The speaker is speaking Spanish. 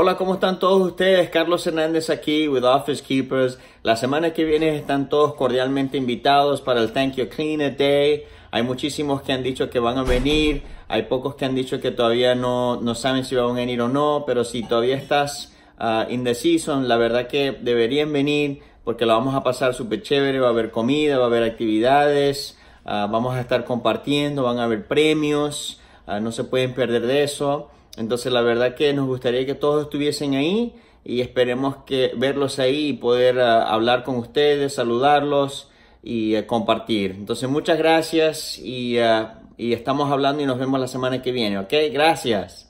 Hola, ¿cómo están todos ustedes? Carlos Hernández aquí with Office Keepers. La semana que viene están todos cordialmente invitados para el Thank You Clean Day. Hay muchísimos que han dicho que van a venir, hay pocos que han dicho que todavía no, no saben si van a venir o no, pero si todavía estás ah, indeciso, la verdad que deberían venir porque la vamos a pasar súper chévere, va a haber comida, va a haber actividades, ah, vamos a estar compartiendo, van a haber premios. Ah, no se pueden perder de eso. Entonces la verdad que nos gustaría que todos estuviesen ahí y esperemos que verlos ahí y poder ah, hablar con ustedes, saludarlos y ah, compartir. Entonces muchas gracias y, y estamos hablando y nos vemos la semana que viene, ¿ok? Gracias.